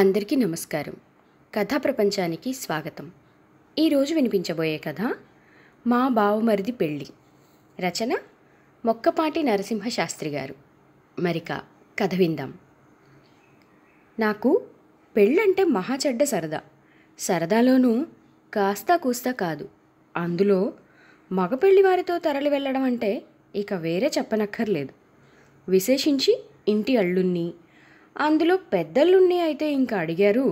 అందరికీ నమస్కారం కథా ప్రపంచానికి స్వాగతం ఈరోజు వినిపించబోయే కథ మా బావమరిది పెళ్ళి రచన మొక్కపాటి నరసింహ శాస్త్రి గారు మరిక కథ విందాం నాకు పెళ్ళంటే మహాచెడ్డ సరదా సరదాలోనూ కాస్తా కూస్తా కాదు అందులో మగపెళ్లి వారితో తరలి వెళ్ళడం అంటే ఇక వేరే చెప్పనక్కర్లేదు విశేషించి ఇంటి అల్లుణ్ణి అందులో పెద్దళ్ళుణ్ణి అయితే ఇంకా అడిగారు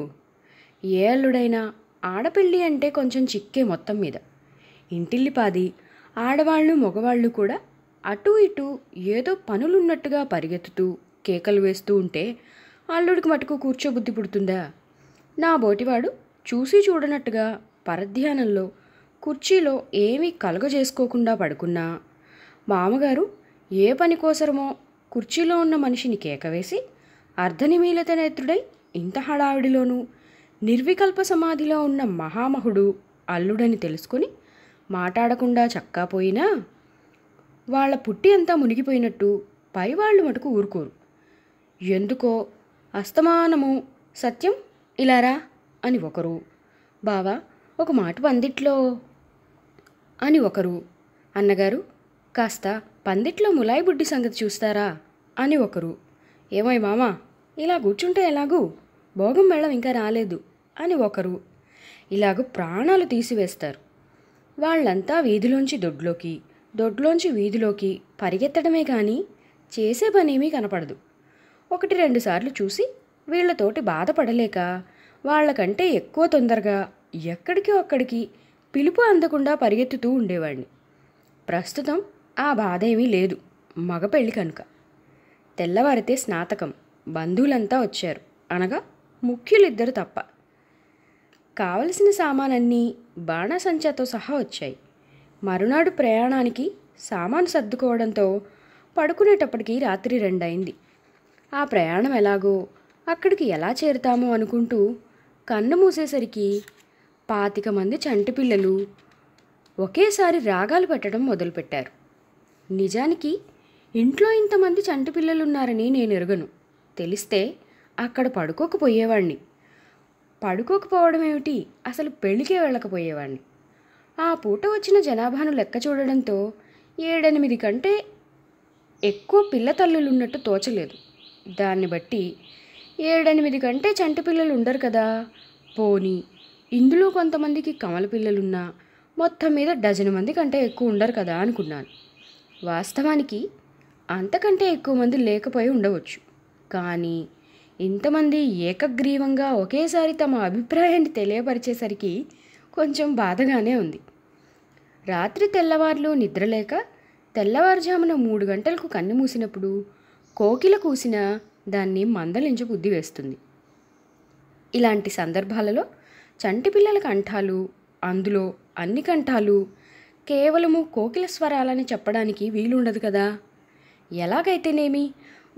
ఏ అల్లుడైనా ఆడపిల్లి అంటే కొంచెం చిక్కే మొత్తం మీద ఇంటిల్లి పాది ఆడవాళ్ళు మగవాళ్ళు కూడా అటు ఇటు ఏదో పనులున్నట్టుగా పరిగెత్తుతూ కేకలు వేస్తూ ఉంటే అల్లుడికి మటుకు కూర్చోబుద్ధి పుడుతుందా నా బోటివాడు చూసి చూడనట్టుగా పరధ్యానంలో కుర్చీలో ఏమీ కలగజేసుకోకుండా పడుకున్నా మామగారు ఏ పని కోసరమో కుర్చీలో ఉన్న మనిషిని కేకవేసి అర్ధనిమీలత నేత్రుడై ఇంత హడావిడిలోనూ నిర్వికల్ప సమాధిలో ఉన్న మహామహుడు అల్లుడని తెలుసుకుని మాట్లాడకుండా చక్కాపోయినా వాళ్ళ పుట్టి అంతా మునిగిపోయినట్టు పైవాళ్ళు మటుకు ఊరుకోరు ఎందుకో అస్తమానము సత్యం ఇలారా అని ఒకరు బావా ఒక మాట పందిట్లో అని ఒకరు అన్నగారు కాస్త పందిట్లో ములాయి బుడ్డి సంగతి చూస్తారా అని ఒకరు ఏమై మామా ఇలా కూర్చుంటే ఎలాగూ భోగం మేళం ఇంకా రాలేదు అని ఒకరు ఇలాగూ ప్రాణాలు తీసివేస్తారు వాళ్ళంతా వీధిలోంచి దొడ్లోకి దొడ్లోంచి వీధిలోకి పరిగెత్తడమే కానీ చేసే పనేమీ కనపడదు ఒకటి రెండు సార్లు చూసి వీళ్లతోటి బాధపడలేక వాళ్ళకంటే ఎక్కువ తొందరగా ఎక్కడికి ఒక్కడికి పిలుపు అందకుండా పరిగెత్తుతూ ఉండేవాడిని ప్రస్తుతం ఆ బాధ ఏమీ లేదు మగ పెళ్ళి కనుక తెల్లవారితే స్నాతకం బంధువులంతా వచ్చారు అనగా ముఖ్యులిద్దరు తప్ప కావలసిన సామానన్నీ బాణసంచాతో సహా వచ్చాయి మరునాడు ప్రయాణానికి సామాను సర్దుకోవడంతో పడుకునేటప్పటికి రాత్రి రెండైంది ఆ ప్రయాణం ఎలాగో అక్కడికి ఎలా చేరుతామో అనుకుంటూ కన్ను మూసేసరికి పాతిక మంది చంటి పిల్లలు ఒకేసారి రాగాలు పెట్టడం మొదలుపెట్టారు నిజానికి ఇంట్లో ఇంతమంది చంటి పిల్లలున్నారని నేను ఎరుగను తెలిస్తే అక్కడ పడుకోకపోయేవాణ్ణి పడుకోకపోవడం ఏమిటి అసలు పెళ్ళికే వెళ్ళకపోయేవాడిని ఆ పూట వచ్చిన జనాభాను లెక్క చూడడంతో ఏడెనిమిది కంటే ఎక్కువ పిల్ల తోచలేదు దాన్ని బట్టి ఏడెనిమిది కంటే చంటి పిల్లలు ఉండరు కదా పోనీ ఇందులో కొంతమందికి కమల పిల్లలున్నా మొత్తం మీద డజన్ మంది కంటే ఎక్కువ ఉండరు కదా అనుకున్నాను వాస్తవానికి అంతకంటే ఎక్కువ మంది లేకపోయి ఉండవచ్చు కానీ ఇంతమంది ఏకగ్రీవంగా ఒకేసారి తమ అభిప్రాయాన్ని తెలియపరిచేసరికి కొంచెం బాధగానే ఉంది రాత్రి తెల్లవార్లు నిద్రలేక తెల్లవారుజామున మూడు గంటలకు కన్ను మూసినప్పుడు కోకిల కూసిన దాన్ని మందలించి బుద్ధి వేస్తుంది ఇలాంటి సందర్భాలలో చంటి పిల్లల కంఠాలు అందులో అన్ని కంఠాలు కేవలము కోకిల స్వరాలని చెప్పడానికి వీలుండదు కదా ఎలాగైతేనేమి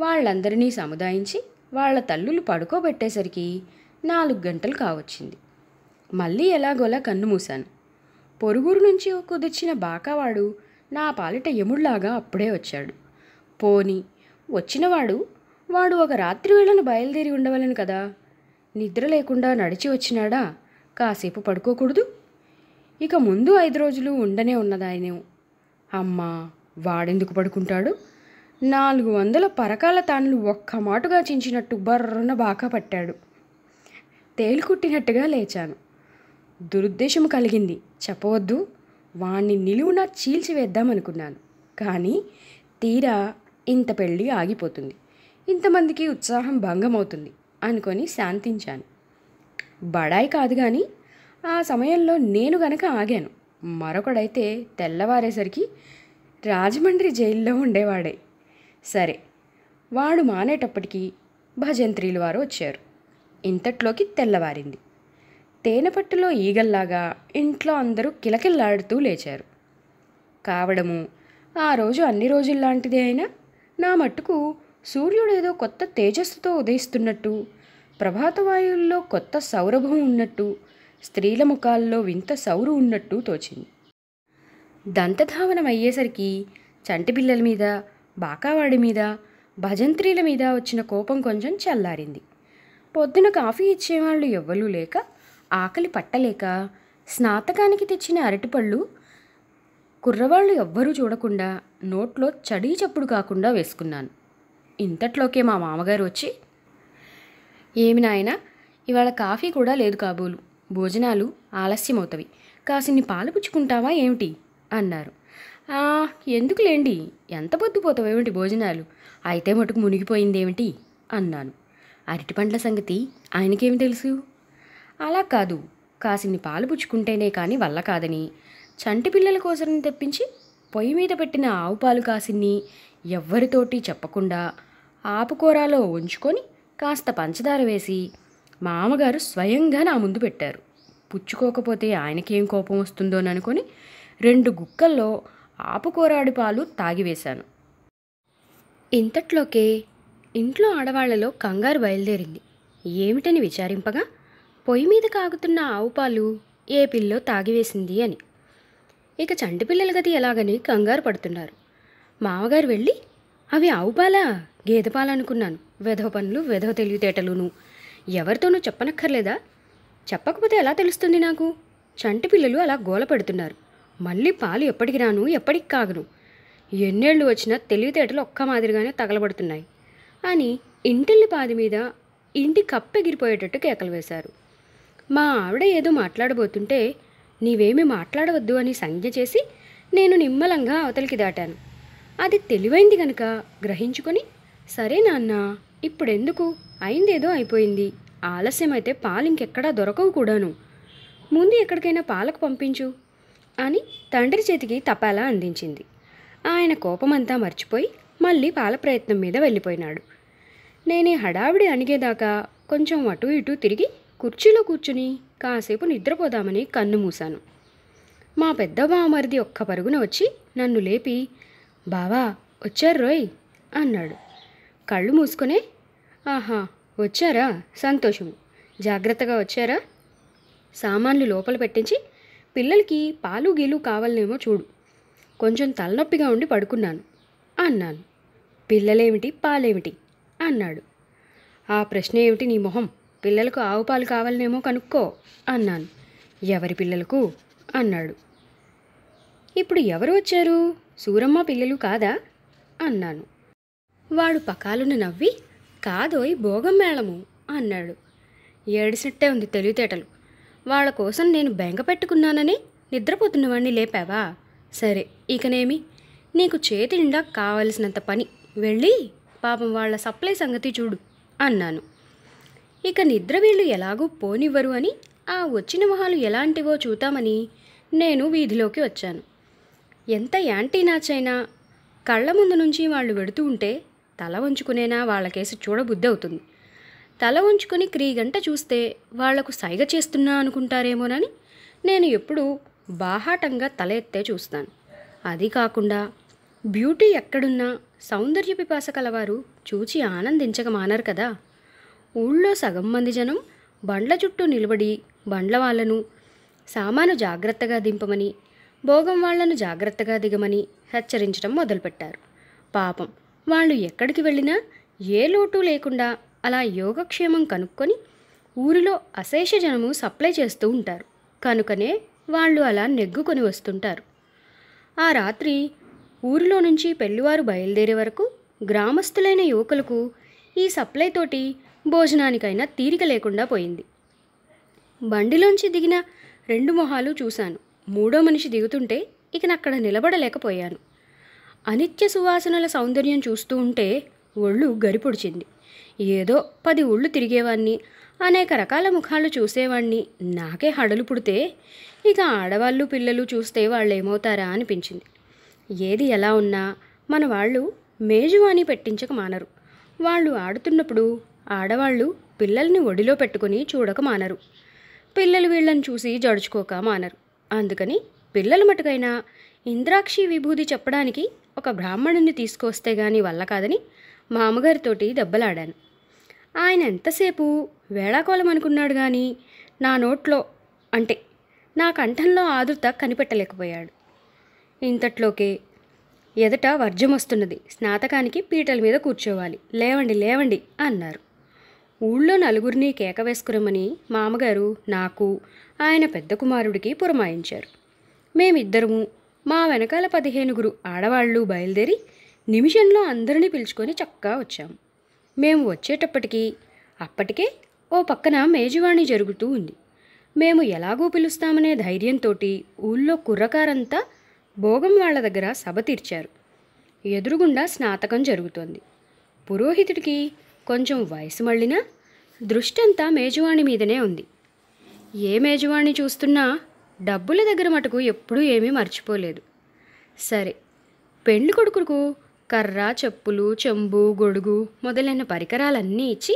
వాళ్ళందరినీ సముదాయించి వాళ్ళ తల్లులు పడుకోబెట్టేసరికి నాలుగు గంటలు కావచ్చింది మళ్ళీ ఎలాగోలా కన్ను మూశాను పొరుగురు నుంచి కుదిర్చిన బాకావాడు నా పాలిట యముళ్లాగా అప్పుడే వచ్చాడు పోని వచ్చినవాడు వాడు ఒక రాత్రి వేళను బయలుదేరి ఉండవలను కదా నిద్ర లేకుండా నడిచి వచ్చినాడా కాసేపు పడుకోకూడదు ఇక ముందు ఐదు రోజులు ఉండనే ఉన్నదాయనే అమ్మా వాడెందుకు పడుకుంటాడు నాలుగు వందల పరకాల తాన్లు ఒక్క మాటుగా చించినట్టు బర్రున బాకా పట్టాడు తేలుకుట్టినట్టుగా లేచాను దురుద్దేశం కలిగింది చెప్పవద్దు వాణ్ణి నిలువున చీల్చివేద్దామనుకున్నాను కానీ తీరా ఇంత పెళ్ళి ఆగిపోతుంది ఇంతమందికి ఉత్సాహం భంగమవుతుంది అనుకొని శాంతించాను బడాయి కాదు కానీ ఆ సమయంలో నేను గనక ఆగాను మరొకడైతే తెల్లవారేసరికి రాజమండ్రి జైల్లో ఉండేవాడే సరే వాడు మానేటప్పటికీ భజంత్రీలు వారు వచ్చారు ఇంతట్లోకి తెల్లవారింది తేనెపట్టులో ఈగల్లాగా ఇంట్లో అందరూ కిలకిల్లాడుతూ లేచారు కావడము ఆ రోజు అన్ని రోజుల్లాంటిదే అయినా నా మట్టుకు సూర్యుడేదో కొత్త తేజస్సుతో ఉదయిస్తున్నట్టు ప్రభాతవాయువుల్లో కొత్త సౌరభం ఉన్నట్టు స్త్రీల ముఖాల్లో వింత సౌరు ఉన్నట్టు తోచింది దంతధావనం అయ్యేసరికి చంటి పిల్లల మీద బాకావాడి మీద భజంత్రీల మీద వచ్చిన కోపం కొంచెం చల్లారింది పొద్దున కాఫీ ఇచ్చేవాళ్ళు ఎవ్వరూ లేక ఆకలి పట్టలేక స్నాతకానికి తెచ్చిన అరటిపళ్ళు కుర్రవాళ్ళు ఎవ్వరూ చూడకుండా నోట్లో చడీ చప్పుడు కాకుండా వేసుకున్నాను ఇంతట్లోకే మా మామగారు వచ్చి ఏమి నాయన ఇవాళ కాఫీ కూడా లేదు కాబోలు భోజనాలు ఆలస్యమవుతవి కాసిన్ని పాలు పుచ్చుకుంటావా ఏమిటి అన్నారు ఎందుకులేండి ఎంత పొద్దుపోతావు ఏమిటి భోజనాలు అయితే మటుకు మునిగిపోయిందేమిటి అన్నాను అరటిపండ్ల సంగతి ఆయనకేమి తెలుసు అలా కాదు కాసిన్ని పాలు పుచ్చుకుంటేనే కానీ వల్ల కాదని చంటి పిల్లల కోసం తెప్పించి పొయ్యి మీద పెట్టిన ఆవు పాలు కాసిన్ని ఎవ్వరితోటి చెప్పకుండా ఆపుకూరలో ఉంచుకొని కాస్త పంచదార వేసి మామగారు స్వయంగా నా ముందు పెట్టారు పుచ్చుకోకపోతే ఆయనకేం కోపం వస్తుందోననుకొని రెండు గుక్కల్లో ఆపుకోరాడి పాలు తాగివేశాను ఇంతట్లోకే ఇంట్లో ఆడవాళ్లలో కంగారు బయలుదేరింది ఏమిటని విచారింపగా పొయ్యి మీద కాగుతున్న ఆవు పాలు ఏ పిల్లో తాగివేసింది అని ఇక చంటి పిల్లల గది ఎలాగని కంగారు పడుతున్నారు మామగారు వెళ్ళి అవి ఆవు పాలా గేదె పాలనుకున్నాను వెధవ పనులు వెధవ తెలివితేటలును ఎవరితోనూ చెప్పనక్కర్లేదా చెప్పకపోతే ఎలా తెలుస్తుంది నాకు చంటి పిల్లలు అలా గోల పెడుతున్నారు మళ్ళీ పాలు ఎప్పటికి రాను ఎప్పటికి కాగను ఎన్నేళ్ళు వచ్చినా తెలివితేటలు ఒక్క మాదిరిగానే తగలబడుతున్నాయి అని ఇంటిల్లి పాది మీద ఇంటి కప్పెగిరిపోయేటట్టు కేకలు వేశారు మా ఆవిడ ఏదో మాట్లాడబోతుంటే నీవేమి మాట్లాడవద్దు అని సంజ్ఞ చేసి నేను నిమ్మలంగా అవతలికి దాటాను అది తెలివైంది గనుక గ్రహించుకొని సరే నాన్న ఇప్పుడెందుకు అయిందేదో అయిపోయింది ఆలస్యమైతే పాలు ఇంకెక్కడా దొరకవు కూడాను ముందు ఎక్కడికైనా పాలకు పంపించు అని తండ్రి చేతికి తపాలా అందించింది ఆయన కోపమంతా మర్చిపోయి మళ్ళీ పాల ప్రయత్నం మీద వెళ్ళిపోయినాడు నేనే హడావిడి అణిగేదాకా కొంచెం అటు ఇటు తిరిగి కుర్చీలో కూర్చుని కాసేపు నిద్రపోదామని కన్ను మూశాను మా పెద్ద బామరిది ఒక్క పరుగున వచ్చి నన్ను లేపి బావా వచ్చారు రోయ్ అన్నాడు కళ్ళు మూసుకునే ఆహా వచ్చారా సంతోషం జాగ్రత్తగా వచ్చారా సామాన్లు లోపల పెట్టించి పిల్లలకి పాలు గీలు కావాలనేమో చూడు కొంచెం తలనొప్పిగా ఉండి పడుకున్నాను అన్నాను పిల్లలేమిటి పాలేమిటి అన్నాడు ఆ ప్రశ్న ఏమిటి నీ మొహం పిల్లలకు ఆవు పాలు కావాలనేమో కనుక్కో అన్నాను ఎవరి పిల్లలకు అన్నాడు ఇప్పుడు ఎవరు వచ్చారు సూరమ్మ పిల్లలు కాదా అన్నాను వాడు పకాలున నవ్వి కాదోయ్ భోగం మేళము అన్నాడు ఏడిసినట్టే ఉంది తెలివితేటలు వాళ్ళ కోసం నేను బెంగ పెట్టుకున్నానని నిద్రపోతున్నవాడిని లేపావా సరే ఇకనేమి నీకు చేతి నిండా కావలసినంత పని వెళ్ళి పాపం వాళ్ళ సప్లై సంగతి చూడు అన్నాను ఇక నిద్ర వీళ్ళు ఎలాగూ పోనివ్వరు అని ఆ వచ్చిన మొహాలు ఎలాంటివో చూతామని నేను వీధిలోకి వచ్చాను ఎంత యాంటీ నాచైనా కళ్ళ ముందు నుంచి వాళ్ళు వెడుతూ ఉంటే తల వంచుకునేనా వాళ్ళకేసి చూడబుద్ధి అవుతుంది తల ఉంచుకొని క్రీగంట చూస్తే వాళ్లకు సైగ చేస్తున్నా అనుకుంటారేమోనని నేను ఎప్పుడూ బాహాటంగా తల ఎత్తే చూస్తాను అది కాకుండా బ్యూటీ ఎక్కడున్నా సౌందర్య పిపాస కలవారు చూచి ఆనందించక మానరు కదా ఊళ్ళో సగం మంది జనం బండ్ల చుట్టూ నిలబడి బండ్ల వాళ్ళను సామాను జాగ్రత్తగా దింపమని భోగం వాళ్లను జాగ్రత్తగా దిగమని హెచ్చరించడం మొదలుపెట్టారు పాపం వాళ్ళు ఎక్కడికి వెళ్ళినా ఏ లోటు లేకుండా అలా యోగక్షేమం కనుక్కొని ఊరిలో అశేష జనము సప్లై చేస్తూ ఉంటారు కనుకనే వాళ్ళు అలా నెగ్గుకొని వస్తుంటారు ఆ రాత్రి ఊరిలో నుంచి పెళ్లివారు బయలుదేరే వరకు గ్రామస్తులైన యువకులకు ఈ సప్లైతోటి భోజనానికైనా తీరిక లేకుండా పోయింది బండిలోంచి దిగిన రెండు మొహాలు చూశాను మూడో మనిషి దిగుతుంటే ఇక నక్కడ నిలబడలేకపోయాను అనిత్య సువాసనల సౌందర్యం చూస్తూ ఉంటే ఒళ్ళు గరిపొడిచింది ఏదో పది ఊళ్ళు తిరిగేవాణ్ణి అనేక రకాల ముఖాలు చూసేవాణ్ణి నాకే హడలు పుడితే ఇక ఆడవాళ్ళు పిల్లలు చూస్తే వాళ్ళు ఏమవుతారా అనిపించింది ఏది ఎలా ఉన్నా మన వాళ్ళు మేజువాణి పెట్టించక మానరు వాళ్ళు ఆడుతున్నప్పుడు ఆడవాళ్ళు పిల్లల్ని ఒడిలో పెట్టుకుని చూడక మానరు పిల్లలు వీళ్ళని చూసి జడుచుకోక మానరు అందుకని పిల్లల మటుకైనా ఇంద్రాక్షి విభూది చెప్పడానికి ఒక బ్రాహ్మణుని తీసుకొస్తే గాని వల్ల కాదని మా అమ్మగారితోటి దెబ్బలాడాను ఆయన ఎంతసేపు వేళాకోలం అనుకున్నాడు కానీ నా నోట్లో అంటే నా కంఠంలో ఆదుర్త కనిపెట్టలేకపోయాడు ఇంతట్లోకే ఎదట వర్జం వస్తున్నది స్నాతకానికి పీటల మీద కూర్చోవాలి లేవండి లేవండి అన్నారు ఊళ్ళో నలుగురిని కేక వేసుకురమని మామగారు నాకు ఆయన పెద్ద కుమారుడికి పురమాయించారు మేమిద్దరము మా వెనకాల పదిహేనుగురు ఆడవాళ్ళు బయలుదేరి నిమిషంలో అందరినీ పిలుచుకొని చక్కగా వచ్చాం మేము వచ్చేటప్పటికి అప్పటికే ఓ పక్కన మేజువాణి జరుగుతూ ఉంది మేము ఎలాగూ పిలుస్తామనే ధైర్యంతో ఊళ్ళో కుర్రకారంతా భోగం వాళ్ళ దగ్గర సభ తీర్చారు ఎదురుగుండా స్నాతకం జరుగుతోంది పురోహితుడికి కొంచెం వయసు మళ్ళినా దృష్టంతా మేజువాణి మీదనే ఉంది ఏ మేజువాణి చూస్తున్నా డబ్బుల దగ్గర మటుకు ఎప్పుడూ ఏమీ మర్చిపోలేదు సరే పెళ్లి కొడుకుకు కర్ర చెప్పులు చెంబు గొడుగు మొదలైన పరికరాలన్నీ ఇచ్చి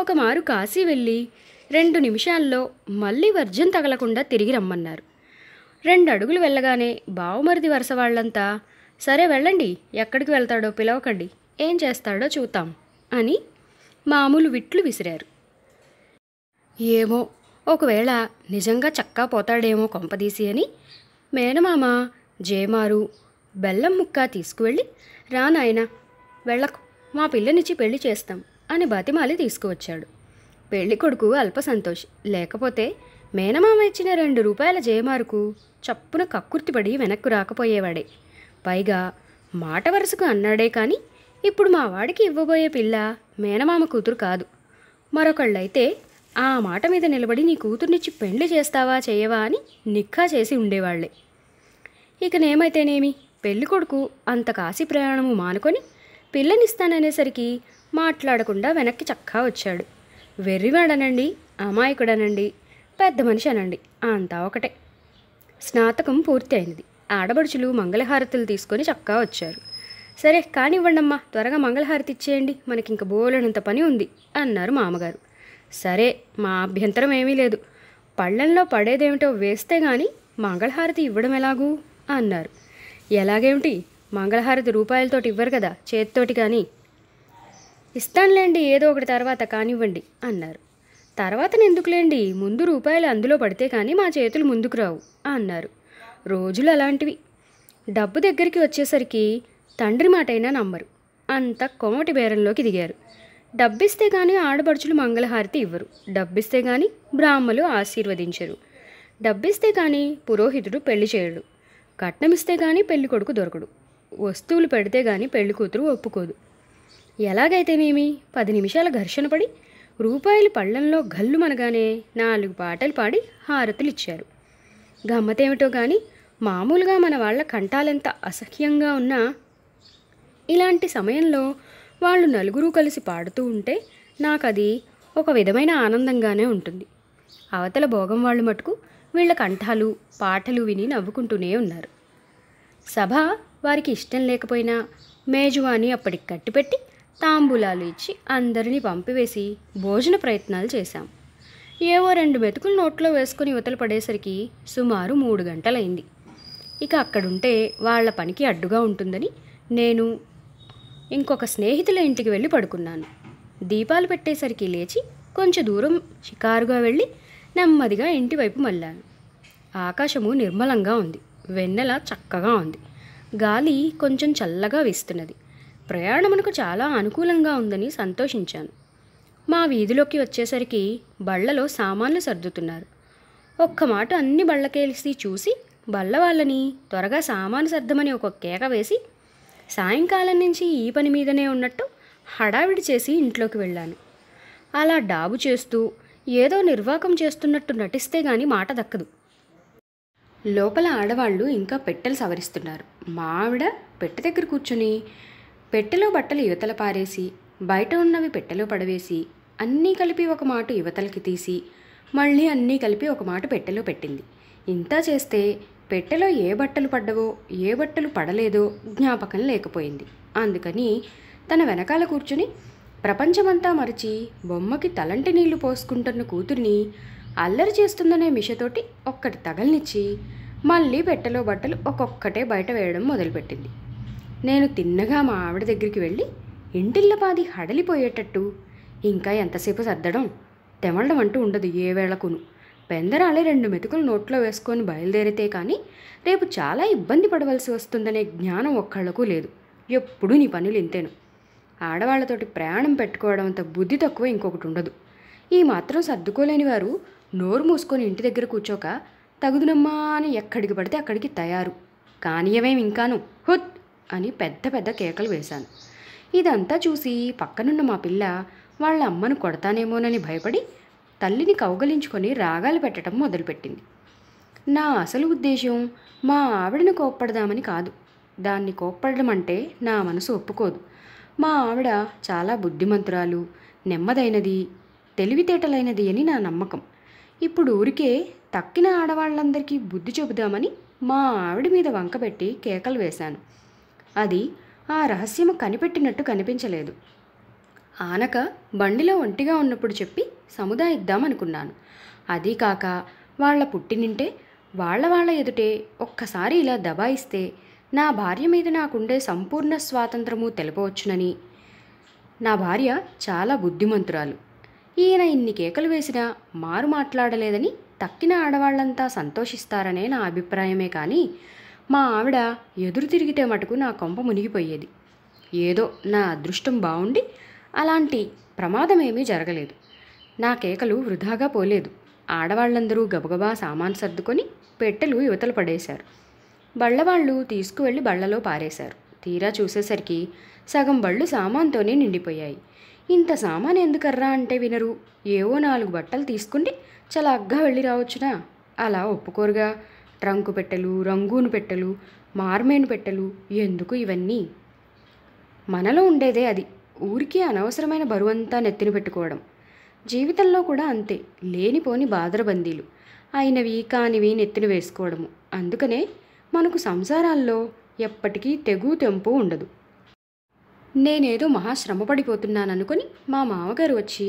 ఒకమారు కాశీ వెళ్ళి రెండు నిమిషాల్లో మళ్ళీ వర్జం తగలకుండా తిరిగి రమ్మన్నారు రెండు అడుగులు వెళ్ళగానే బావుమరిది వరుస వాళ్ళంతా సరే వెళ్ళండి ఎక్కడికి వెళ్తాడో పిలవకండి ఏం చేస్తాడో చూద్దాం అని మామూలు విట్లు విసిరారు ఏమో ఒకవేళ నిజంగా చక్కా పోతాడేమో కొంపదీసి అని మేనమామ జేమారు బెల్లం ముక్క తీసుకువెళ్ళి రా నాయన వెళ్ళకు మా పిల్లనిచ్చి పెళ్లి చేస్తాం అని బతిమాలి తీసుకువచ్చాడు పెళ్లి కొడుకు అల్ప సంతోష్ లేకపోతే మేనమామ ఇచ్చిన రెండు రూపాయల జయమారుకు చప్పున కక్కుర్తిపడి వెనక్కు రాకపోయేవాడే పైగా మాట వరుసకు అన్నాడే కానీ ఇప్పుడు మా వాడికి ఇవ్వబోయే పిల్ల మేనమామ కూతురు కాదు మరొకళ్ళైతే ఆ మాట మీద నిలబడి నీ కూతుర్నిచ్చి పెళ్లి చేస్తావా చేయవా అని నిక్కా చేసి ఉండేవాళ్లే నేమైతేనేమి పెళ్ళికొడుకు అంత కాశీ ప్రయాణము మానుకొని పిల్లనిస్తాననేసరికి మాట్లాడకుండా వెనక్కి చక్కా వచ్చాడు వెర్రివాడనండి అమాయకుడనండి పెద్ద మనిషి అనండి అంతా ఒకటే స్నాతకం పూర్తి అయింది ఆడబడుచులు మంగళహారతులు తీసుకొని చక్కా వచ్చారు సరే కానివ్వండమ్మా త్వరగా మంగళహారతి ఇచ్చేయండి మనకింక బోలనంత పని ఉంది అన్నారు మామగారు సరే మా అభ్యంతరం ఏమీ లేదు పళ్ళెంలో పడేదేమిటో వేస్తే గాని మంగళహారతి ఇవ్వడం ఎలాగూ అన్నారు ఎలాగేమిటి మంగళహారతి రూపాయలతోటి ఇవ్వరు కదా చేతితోటి కానీ ఇస్తానులేండి ఏదో ఒకటి తర్వాత కానివ్వండి అన్నారు తర్వాత ఎందుకులేండి ముందు రూపాయలు అందులో పడితే కానీ మా చేతులు ముందుకు రావు అన్నారు రోజులు అలాంటివి డబ్బు దగ్గరికి వచ్చేసరికి తండ్రి మాటైనా నమ్మరు అంత కోమటి బేరంలోకి దిగారు డబ్బిస్తే కానీ ఆడపడుచులు మంగళహారతి ఇవ్వరు డబ్బిస్తే కానీ బ్రాహ్మలు ఆశీర్వదించరు డబ్బిస్తే కానీ పురోహితుడు పెళ్లి చేయడు కట్నమిస్తే కానీ పెళ్లి కొడుకు దొరకడు వస్తువులు పెడితే కానీ పెళ్లి కూతురు ఒప్పుకోదు ఎలాగైతేనేమి పది నిమిషాల ఘర్షణ పడి రూపాయలు పళ్ళంలో గల్లు మనగానే నాలుగు పాటలు పాడి హారతులు ఇచ్చారు గమ్మతేమిటో కానీ మామూలుగా మన వాళ్ళ కంఠాలెంత అసహ్యంగా ఉన్నా ఇలాంటి సమయంలో వాళ్ళు నలుగురు కలిసి పాడుతూ ఉంటే నాకు అది ఒక విధమైన ఆనందంగానే ఉంటుంది అవతల భోగం వాళ్ళు మటుకు వీళ్ల కంఠాలు పాటలు విని నవ్వుకుంటూనే ఉన్నారు సభ వారికి ఇష్టం లేకపోయినా మేజువాని అప్పటికి కట్టిపెట్టి తాంబూలాలు ఇచ్చి అందరినీ పంపివేసి భోజన ప్రయత్నాలు చేశాం ఏవో రెండు మెతుకులు నోట్లో వేసుకుని ఇవతలు పడేసరికి సుమారు మూడు గంటలైంది ఇక అక్కడుంటే వాళ్ల పనికి అడ్డుగా ఉంటుందని నేను ఇంకొక స్నేహితుల ఇంటికి వెళ్ళి పడుకున్నాను దీపాలు పెట్టేసరికి లేచి కొంచెం దూరం షికారుగా వెళ్ళి నెమ్మదిగా ఇంటివైపు మళ్ళాను ఆకాశము నిర్మలంగా ఉంది వెన్నెల చక్కగా ఉంది గాలి కొంచెం చల్లగా వీస్తున్నది ప్రయాణమునకు చాలా అనుకూలంగా ఉందని సంతోషించాను మా వీధిలోకి వచ్చేసరికి బళ్ళలో సామాన్లు సర్దుతున్నారు ఒక్క మాట అన్ని బళ్ళకేసి చూసి బళ్ళ వాళ్ళని త్వరగా సామాను సర్దమని ఒక కేక వేసి సాయంకాలం నుంచి ఈ పని మీదనే ఉన్నట్టు హడావిడి చేసి ఇంట్లోకి వెళ్ళాను అలా డాబు చేస్తూ ఏదో నిర్వాకం చేస్తున్నట్టు నటిస్తే గాని మాట దక్కదు లోపల ఆడవాళ్ళు ఇంకా పెట్టెలు సవరిస్తున్నారు మా ఆవిడ పెట్టె దగ్గర కూర్చొని పెట్టెలో బట్టలు యువతల పారేసి బయట ఉన్నవి పెట్టెలో పడవేసి అన్నీ కలిపి ఒక మాట యువతలకి తీసి మళ్ళీ అన్నీ కలిపి ఒక మాట పెట్టెలో పెట్టింది ఇంత చేస్తే పెట్టెలో ఏ బట్టలు పడ్డవో ఏ బట్టలు పడలేదో జ్ఞాపకం లేకపోయింది అందుకని తన వెనకాల కూర్చుని ప్రపంచమంతా మరిచి బొమ్మకి తలంటి నీళ్లు పోసుకుంటున్న కూతుర్ని అల్లరి చేస్తుందనే మిషతోటి ఒక్కటి తగలనిచ్చి మళ్ళీ పెట్టలో బట్టలు ఒక్కొక్కటే బయట వేయడం మొదలుపెట్టింది నేను తిన్నగా మా ఆవిడ దగ్గరికి వెళ్ళి ఇంటిల్లపాది హడలిపోయేటట్టు ఇంకా ఎంతసేపు సర్దడం తెమలడం అంటూ ఉండదు ఏ వేళకును పెందరాలే రెండు మెతుకులు నోట్లో వేసుకొని బయలుదేరితే కానీ రేపు చాలా ఇబ్బంది పడవలసి వస్తుందనే జ్ఞానం ఒక్కళ్ళకు లేదు ఎప్పుడూ నీ పనులు ఇంతేను ఆడవాళ్లతోటి ప్రయాణం పెట్టుకోవడం అంత బుద్ధి తక్కువ ఇంకొకటి ఉండదు ఈ మాత్రం సర్దుకోలేని వారు నోరు మూసుకొని ఇంటి దగ్గర కూర్చోక తగుదునమ్మా అని ఎక్కడికి పడితే అక్కడికి తయారు కానీయమేం ఇంకాను హుత్ అని పెద్ద పెద్ద కేకలు వేశాను ఇదంతా చూసి పక్కనున్న మా పిల్ల వాళ్ళ అమ్మను కొడతానేమోనని భయపడి తల్లిని కౌగలించుకొని రాగాలు పెట్టడం మొదలుపెట్టింది నా అసలు ఉద్దేశం మా ఆవిడని కోప్పడదామని కాదు దాన్ని కోప్పడడం అంటే నా మనసు ఒప్పుకోదు మా ఆవిడ చాలా బుద్ధిమంతురాలు నెమ్మదైనది తెలివితేటలైనది అని నా నమ్మకం ఇప్పుడు ఊరికే తక్కిన ఆడవాళ్ళందరికీ బుద్ధి చెబుదామని మా ఆవిడ మీద వంకబెట్టి కేకలు వేశాను అది ఆ రహస్యము కనిపెట్టినట్టు కనిపించలేదు ఆనక బండిలో ఒంటిగా ఉన్నప్పుడు చెప్పి సముదాయిద్దామనుకున్నాను అదీ కాక వాళ్ల పుట్టినింటే వాళ్ళ వాళ్ళ ఎదుటే ఒక్కసారి ఇలా దబాయిస్తే నా భార్య మీద నాకుండే సంపూర్ణ స్వాతంత్రము తెలపవచ్చునని నా భార్య చాలా బుద్ధిమంతురాలు ఈయన ఇన్ని కేకలు వేసినా మారు మాట్లాడలేదని తక్కిన ఆడవాళ్లంతా సంతోషిస్తారనే నా అభిప్రాయమే కానీ మా ఆవిడ ఎదురు తిరిగితే మటుకు నా కొంప మునిగిపోయేది ఏదో నా అదృష్టం బాగుండి అలాంటి ప్రమాదమేమీ జరగలేదు నా కేకలు వృధాగా పోలేదు ఆడవాళ్ళందరూ గబగబా సామాన్ సర్దుకొని పెట్టెలు యువతలు పడేశారు బళ్ళవాళ్ళు తీసుకువెళ్ళి బళ్ళలో పారేశారు తీరా చూసేసరికి సగం బళ్ళు సామాన్తోనే నిండిపోయాయి ఇంత సామాన్ ఎందుకర్రా అంటే వినరు ఏవో నాలుగు బట్టలు తీసుకుండి అగ్గా వెళ్ళి రావచ్చునా అలా ఒప్పుకోరుగా ట్రంకు పెట్టెలు రంగును పెట్టెలు మార్మేను పెట్టెలు ఎందుకు ఇవన్నీ మనలో ఉండేదే అది ఊరికే అనవసరమైన బరువంతా నెత్తిన పెట్టుకోవడం జీవితంలో కూడా అంతే లేనిపోని బాదరబందీలు అయినవి కానివి నెత్తిన వేసుకోవడము అందుకనే మనకు సంసారాల్లో ఎప్పటికీ తెగు తెంపు ఉండదు నేనేదో మహా శ్రమపడిపోతున్నాననుకుని మా మామగారు వచ్చి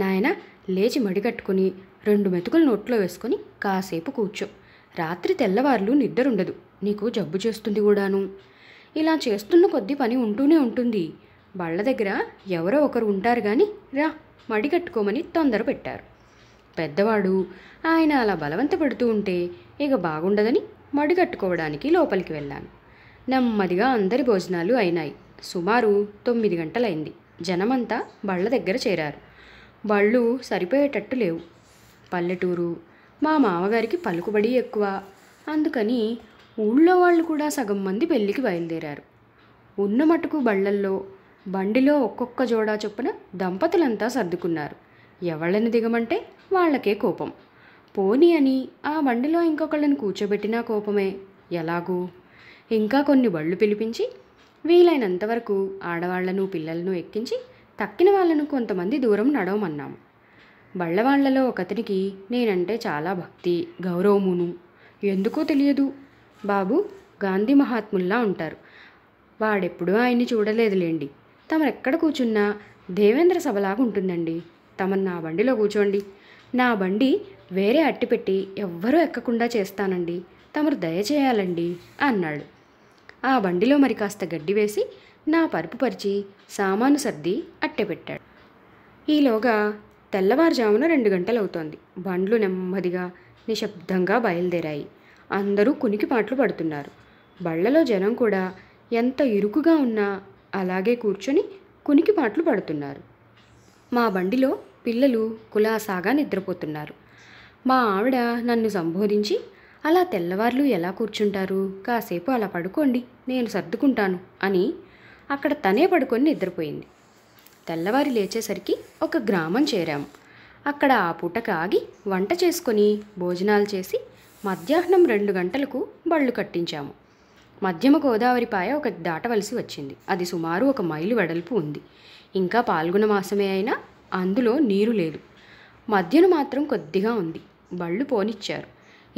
నాయన లేచి మడిగట్టుకుని రెండు మెతుకులు నోట్లో వేసుకొని కాసేపు కూర్చో రాత్రి తెల్లవార్లు నిద్దరుండదు నీకు జబ్బు చేస్తుంది కూడాను ఇలా చేస్తున్న కొద్ది పని ఉంటూనే ఉంటుంది బళ్ళ దగ్గర ఎవరో ఒకరు ఉంటారు కానీ రా మడిగట్టుకోమని తొందర పెట్టారు పెద్దవాడు ఆయన అలా బలవంత పెడుతూ ఉంటే ఇక బాగుండదని మడిగట్టుకోవడానికి లోపలికి వెళ్ళాను నెమ్మదిగా అందరి భోజనాలు అయినాయి సుమారు తొమ్మిది గంటలైంది జనమంతా బళ్ళ దగ్గర చేరారు బళ్ళు సరిపోయేటట్టు లేవు పల్లెటూరు మా మామగారికి పలుకుబడి ఎక్కువ అందుకని ఊళ్ళో వాళ్ళు కూడా సగం మంది పెళ్ళికి బయలుదేరారు ఉన్న మటుకు బళ్ళల్లో బండిలో ఒక్కొక్క జోడా చొప్పున దంపతులంతా సర్దుకున్నారు ఎవళ్ళని దిగమంటే వాళ్ళకే కోపం పోని అని ఆ బండిలో ఇంకొకళ్ళని కూర్చోబెట్టినా కోపమే ఎలాగూ ఇంకా కొన్ని బళ్ళు పిలిపించి వీలైనంతవరకు ఆడవాళ్లను పిల్లలను ఎక్కించి తక్కిన వాళ్ళను కొంతమంది దూరం నడవమన్నాము బళ్ళవాళ్లలో ఒకతనికి నేనంటే చాలా భక్తి గౌరవమును ఎందుకో తెలియదు బాబు గాంధీ మహాత్ముల్లా ఉంటారు వాడెప్పుడూ ఆయన్ని చూడలేదులేండి తమరెక్కడ కూర్చున్నా దేవేంద్ర సభలాగా ఉంటుందండి తమను నా బండిలో కూర్చోండి నా బండి వేరే అట్టిపెట్టి ఎవ్వరూ ఎక్కకుండా చేస్తానండి తమరు దయచేయాలండి అన్నాడు ఆ బండిలో మరి కాస్త గడ్డి వేసి నా పరుపు పరిచి సామాను సర్ది పెట్టాడు ఈలోగా తెల్లవారుజామున రెండు గంటలవుతోంది బండ్లు నెమ్మదిగా నిశ్శబ్దంగా బయలుదేరాయి అందరూ పాటలు పడుతున్నారు బళ్లలో జనం కూడా ఎంత ఇరుకుగా ఉన్నా అలాగే కూర్చొని పాటలు పడుతున్నారు మా బండిలో పిల్లలు కులాసాగా నిద్రపోతున్నారు మా ఆవిడ నన్ను సంబోధించి అలా తెల్లవార్లు ఎలా కూర్చుంటారు కాసేపు అలా పడుకోండి నేను సర్దుకుంటాను అని అక్కడ తనే పడుకొని నిద్రపోయింది తెల్లవారి లేచేసరికి ఒక గ్రామం చేరాము అక్కడ ఆ పూటకు ఆగి వంట చేసుకొని భోజనాలు చేసి మధ్యాహ్నం రెండు గంటలకు బళ్ళు కట్టించాము మధ్యమ గోదావరి పాయ ఒక దాటవలసి వచ్చింది అది సుమారు ఒక మైలు వెడల్పు ఉంది ఇంకా పాల్గొన మాసమే అయినా అందులో నీరు లేదు మధ్యను మాత్రం కొద్దిగా ఉంది బళ్ళు పోనిచ్చారు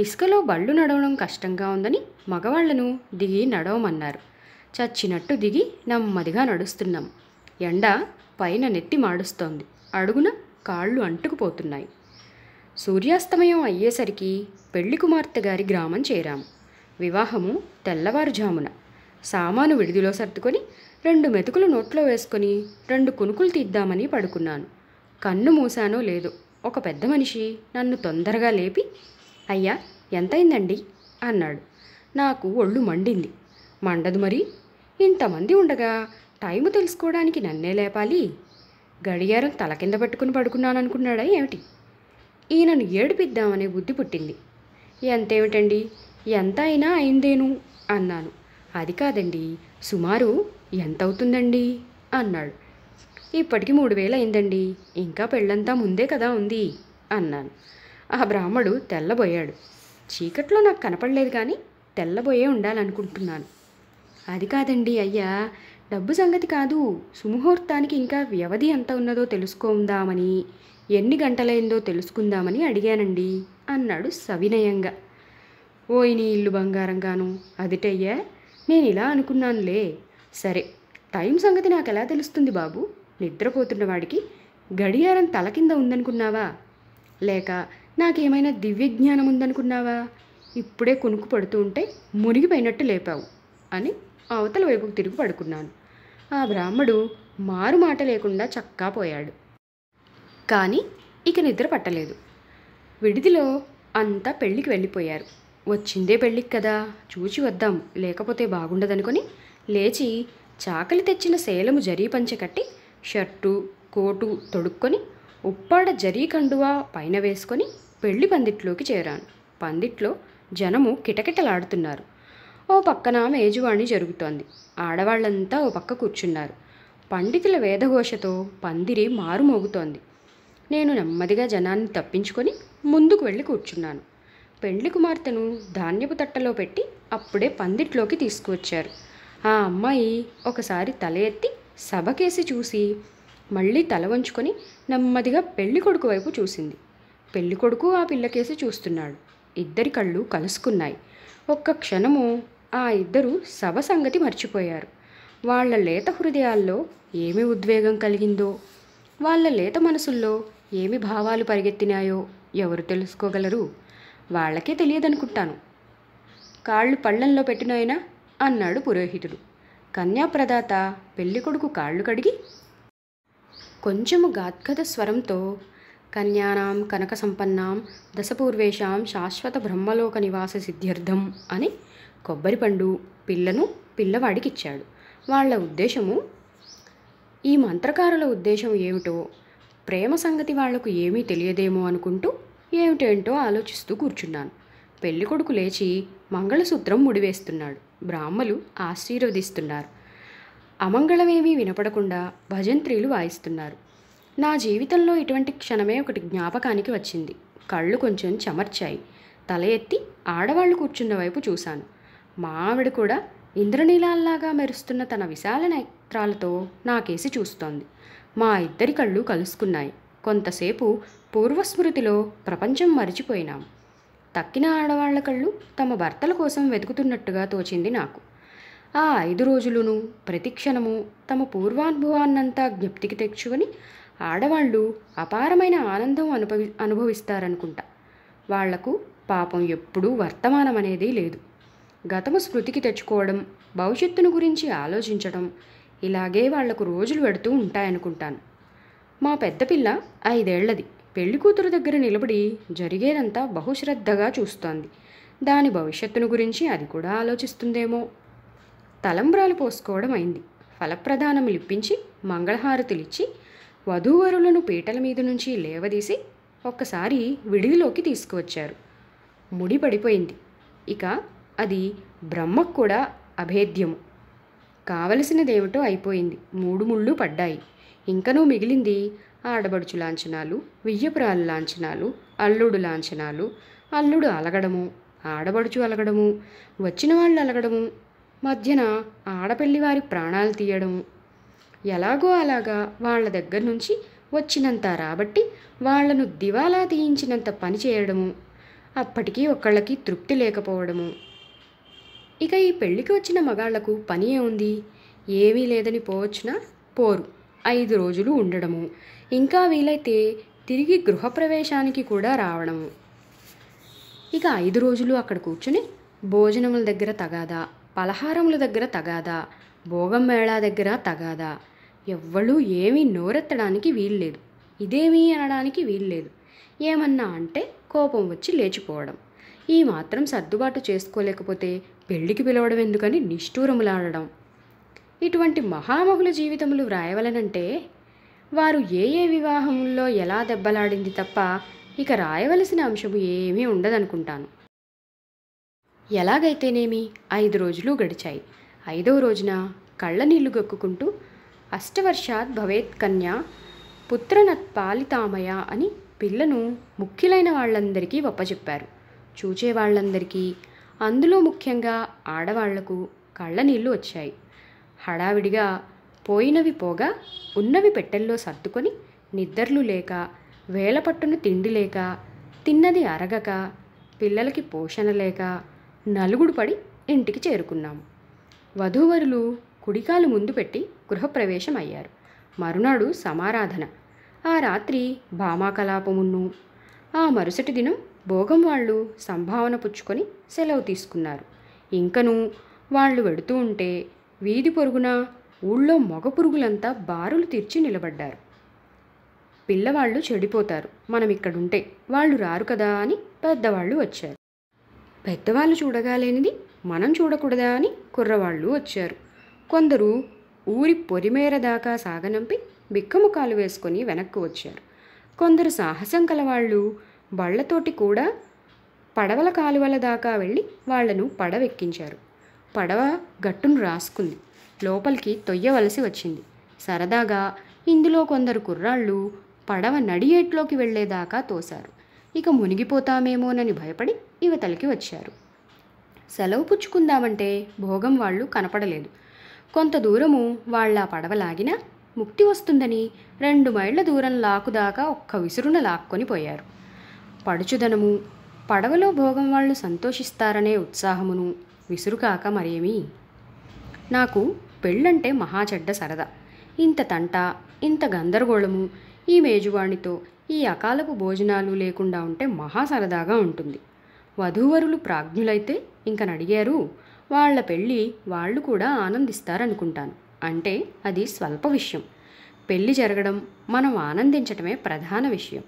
ఇసుకలో బళ్ళు నడవడం కష్టంగా ఉందని మగవాళ్లను దిగి నడవమన్నారు చచ్చినట్టు దిగి నెమ్మదిగా నడుస్తున్నాం ఎండ పైన నెత్తి మాడుస్తోంది అడుగున కాళ్ళు అంటుకుపోతున్నాయి సూర్యాస్తమయం అయ్యేసరికి పెళ్లి కుమార్తె గారి గ్రామం చేరాము వివాహము తెల్లవారుజామున సామాను విడిదిలో సర్దుకొని రెండు మెతుకులు నోట్లో వేసుకొని రెండు కునుకులు తీద్దామని పడుకున్నాను కన్ను మూశానో లేదో ఒక పెద్ద మనిషి నన్ను తొందరగా లేపి అయ్యా ఎంతైందండి అన్నాడు నాకు ఒళ్ళు మండింది మండదు మరి ఇంతమంది ఉండగా టైము తెలుసుకోవడానికి నన్నే లేపాలి గడియారం తల కింద పెట్టుకుని అనుకున్నాడా ఏమిటి ఈయనను ఏడిపిద్దామనే బుద్ధి పుట్టింది ఎంతేమిటండి ఎంత అయినా అయిందేను అన్నాను అది కాదండి సుమారు ఎంత అవుతుందండి అన్నాడు ఇప్పటికి మూడు వేలు అయిందండి ఇంకా పెళ్ళంతా ముందే కదా ఉంది అన్నాను ఆ బ్రాహ్మడు తెల్లబోయాడు చీకట్లో నాకు కనపడలేదు కానీ తెల్లబోయే ఉండాలనుకుంటున్నాను అది కాదండి అయ్యా డబ్బు సంగతి కాదు సుముహూర్తానికి ఇంకా వ్యవధి ఎంత ఉన్నదో తెలుసుకుందామని ఎన్ని గంటలైందో తెలుసుకుందామని అడిగానండి అన్నాడు సవినయంగా ఓయ్ నీ ఇల్లు బంగారంగాను అదిటయ్యా నేను ఇలా అనుకున్నానులే సరే టైం సంగతి నాకు ఎలా తెలుస్తుంది బాబు నిద్రపోతున్నవాడికి గడియారం తల కింద ఉందనుకున్నావా లేక నాకేమైనా దివ్యజ్ఞానం ఉందనుకున్నావా ఇప్పుడే కొనుక్కు పడుతూ ఉంటే మునిగిపోయినట్టు లేపావు అని అవతల వైపుకు తిరిగి పడుకున్నాను ఆ బ్రాహ్మడు మారు మాట లేకుండా చక్కా పోయాడు కానీ ఇక నిద్ర పట్టలేదు విడిదిలో అంతా పెళ్ళికి వెళ్ళిపోయారు వచ్చిందే పెళ్ళికి కదా చూచి వద్దాం లేకపోతే బాగుండదనుకొని లేచి చాకలి తెచ్చిన శేలము జరీ పంచె కట్టి షర్టు కోటు తొడుక్కొని ఉప్పాడ జరీ కండువా పైన వేసుకొని పెళ్లి పందిట్లోకి చేరాను పందిట్లో జనము కిటకిటలాడుతున్నారు ఓ పక్కన మేజువాణి జరుగుతోంది ఆడవాళ్ళంతా ఓ పక్క కూర్చున్నారు పండితుల వేదఘోషతో పందిరి మారుమోగుతోంది నేను నెమ్మదిగా జనాన్ని తప్పించుకొని ముందుకు వెళ్ళి కూర్చున్నాను పెళ్లి కుమార్తెను ధాన్యపు తట్టలో పెట్టి అప్పుడే పందిట్లోకి తీసుకువచ్చారు ఆ అమ్మాయి ఒకసారి తల ఎత్తి సభకేసి చూసి మళ్ళీ తల వంచుకొని నెమ్మదిగా పెళ్లి కొడుకు వైపు చూసింది పెళ్లి కొడుకు ఆ పిల్లకేసి చూస్తున్నాడు ఇద్దరి కళ్ళు కలుసుకున్నాయి ఒక్క క్షణము ఆ ఇద్దరు సభ సంగతి మర్చిపోయారు వాళ్ళ లేత హృదయాల్లో ఏమి ఉద్వేగం కలిగిందో వాళ్ళ లేత మనసుల్లో ఏమి భావాలు పరిగెత్తినాయో ఎవరు తెలుసుకోగలరు వాళ్ళకే తెలియదనుకుంటాను కాళ్ళు పళ్ళంలో పెట్టినాయన అన్నాడు పురోహితుడు కన్యాప్రదాత పెళ్ళికొడుకు కాళ్ళు కడిగి కొంచెము గాద్గద స్వరంతో కన్యానాం కనక సంపన్నాం దశపూర్వేషాం శాశ్వత బ్రహ్మలోక నివాస సిద్ధ్యర్థం అని కొబ్బరి పండు పిల్లను పిల్లవాడికిచ్చాడు వాళ్ళ ఉద్దేశము ఈ మంత్రకారుల ఉద్దేశం ఏమిటో ప్రేమ సంగతి వాళ్లకు ఏమీ తెలియదేమో అనుకుంటూ ఏమిటేంటో ఆలోచిస్తూ కూర్చున్నాను పెళ్ళికొడుకు లేచి మంగళసూత్రం ముడివేస్తున్నాడు బ్రాహ్మలు ఆశీర్వదిస్తున్నారు అమంగళమేమీ వినపడకుండా భజంత్రీలు వాయిస్తున్నారు నా జీవితంలో ఇటువంటి క్షణమే ఒకటి జ్ఞాపకానికి వచ్చింది కళ్ళు కొంచెం చెమర్చాయి తల ఎత్తి ఆడవాళ్ళు కూర్చున్న వైపు చూశాను మా ఆవిడ కూడా ఇంద్రనీలాల్లాగా మెరుస్తున్న తన విశాల నేత్రాలతో నాకేసి చూస్తోంది మా ఇద్దరి కళ్ళు కలుసుకున్నాయి కొంతసేపు పూర్వస్మృతిలో ప్రపంచం మరిచిపోయినాము తక్కిన ఆడవాళ్ల కళ్ళు తమ భర్తల కోసం వెతుకుతున్నట్టుగా తోచింది నాకు ఆ ఐదు రోజులును ప్రతిక్షణము తమ పూర్వానుభవాన్నంతా జ్ఞప్తికి తెచ్చుకొని ఆడవాళ్ళు అపారమైన ఆనందం అనుభవి అనుభవిస్తారనుకుంటా వాళ్లకు పాపం ఎప్పుడూ వర్తమానం అనేది లేదు గతము స్మృతికి తెచ్చుకోవడం భవిష్యత్తును గురించి ఆలోచించడం ఇలాగే వాళ్లకు రోజులు పెడుతూ ఉంటాయనుకుంటాను మా పెద్ద పిల్ల ఐదేళ్లది పెళ్లి కూతురు దగ్గర నిలబడి జరిగేదంతా బహుశ్రద్ధగా చూస్తోంది దాని భవిష్యత్తును గురించి అది కూడా ఆలోచిస్తుందేమో తలంబ్రాలు పోసుకోవడం అయింది ఫలప్రదానం లిప్పించి మంగళహారతులిచ్చి వధూవరులను పీటల మీద నుంచి లేవదీసి ఒక్కసారి విడిదిలోకి తీసుకువచ్చారు ముడి పడిపోయింది ఇక అది బ్రహ్మకు కూడా అభేద్యము దేవుటో అయిపోయింది మూడు ముళ్ళు పడ్డాయి ఇంకనూ మిగిలింది ఆడబడుచు లాంఛనాలు వియ్యపురాలు లాంఛనాలు అల్లుడు లాంఛనాలు అల్లుడు అలగడము ఆడబడుచు అలగడము వచ్చిన వాళ్ళు అలగడము మధ్యన ఆడపల్లి వారి ప్రాణాలు తీయడం ఎలాగో అలాగా వాళ్ళ దగ్గర నుంచి వచ్చినంత రాబట్టి వాళ్లను దివాలా తీయించినంత పని చేయడము అప్పటికీ ఒకళ్ళకి తృప్తి లేకపోవడము ఇక ఈ పెళ్లికి వచ్చిన మగాళ్లకు పని ఏముంది ఏమీ లేదని పోవచ్చునా పోరు ఐదు రోజులు ఉండడము ఇంకా వీలైతే తిరిగి గృహప్రవేశానికి కూడా రావడము ఇక ఐదు రోజులు అక్కడ కూర్చుని భోజనముల దగ్గర తగాదా పలహారముల దగ్గర తగాదా భోగం మేళా దగ్గర తగాదా ఎవ్వరూ ఏమీ నోరెత్తడానికి వీల్లేదు ఇదేమీ అనడానికి వీల్లేదు ఏమన్నా అంటే కోపం వచ్చి లేచిపోవడం ఈ మాత్రం సర్దుబాటు చేసుకోలేకపోతే పెళ్లికి పిలవడం ఎందుకని నిష్ఠూరములాడడం ఇటువంటి మహామహుల జీవితములు వ్రాయవలనంటే వారు ఏ ఏ వివాహముల్లో ఎలా దెబ్బలాడింది తప్ప ఇక రాయవలసిన అంశము ఏమీ ఉండదనుకుంటాను ఎలాగైతేనేమి ఐదు రోజులు గడిచాయి ఐదవ రోజున కళ్ళ నీళ్లు గక్కుకుంటూ అష్టవర్షాత్ భవేత్ కన్య పుత్రనత్ పాలితామయ అని పిల్లను ముఖ్యులైన వాళ్ళందరికీ ఒప్పచెప్పారు చూచే వాళ్ళందరికీ అందులో ముఖ్యంగా ఆడవాళ్లకు నీళ్లు వచ్చాయి హడావిడిగా పోయినవి పోగా ఉన్నవి పెట్టెల్లో సర్దుకొని నిద్రలు లేక వేలపట్టును తిండి లేక తిన్నది అరగక పిల్లలకి పోషణ లేక నలుగుడు పడి ఇంటికి చేరుకున్నాము వధూవరులు కుడికాలు ముందు పెట్టి గృహప్రవేశం అయ్యారు మరునాడు సమారాధన ఆ రాత్రి భామాకలాపమును ఆ మరుసటి దినం భోగం వాళ్ళు సంభావన పుచ్చుకొని సెలవు తీసుకున్నారు ఇంకను వాళ్ళు వెడుతూ ఉంటే వీధి పొరుగున ఊళ్ళో మగ పురుగులంతా బారులు తీర్చి నిలబడ్డారు పిల్లవాళ్ళు చెడిపోతారు మనం ఇక్కడుంటే వాళ్ళు రారు కదా అని పెద్దవాళ్ళు వచ్చారు పెద్దవాళ్ళు చూడగాలేనిది మనం చూడకూడదా అని కుర్రవాళ్ళు వచ్చారు కొందరు ఊరి పొరిమేర దాకా సాగనంపి బిక్కముఖాలు వేసుకొని వెనక్కు వచ్చారు కొందరు సాహసం కలవాళ్ళు బళ్లతోటి కూడా పడవల కాలువల దాకా వెళ్ళి వాళ్లను పడవెక్కించారు పడవ గట్టును రాసుకుంది లోపలికి తొయ్యవలసి వచ్చింది సరదాగా ఇందులో కొందరు కుర్రాళ్ళు పడవ నడియేట్లోకి వెళ్లేదాకా తోశారు ఇక మునిగిపోతామేమోనని భయపడి ఇవతలికి వచ్చారు సెలవు పుచ్చుకుందామంటే భోగం వాళ్ళు కనపడలేదు కొంత దూరము వాళ్ళ పడవ లాగినా ముక్తి వస్తుందని రెండు మైళ్ళ దూరం లాకుదాకా ఒక్క విసురున లాక్కొని పోయారు పడుచుదనము పడవలో భోగం వాళ్ళు సంతోషిస్తారనే ఉత్సాహమును విసురుకాక మరేమీ నాకు పెళ్ళంటే మహాచెడ్డ సరదా ఇంత తంట ఇంత గందరగోళము ఈ మేజువాణితో ఈ అకాలపు భోజనాలు లేకుండా ఉంటే మహా సరదాగా ఉంటుంది వధూవరులు ప్రాజ్ఞులైతే నడిగారు వాళ్ళ పెళ్ళి వాళ్ళు కూడా ఆనందిస్తారనుకుంటాను అంటే అది స్వల్ప విషయం పెళ్ళి జరగడం మనం ఆనందించటమే ప్రధాన విషయం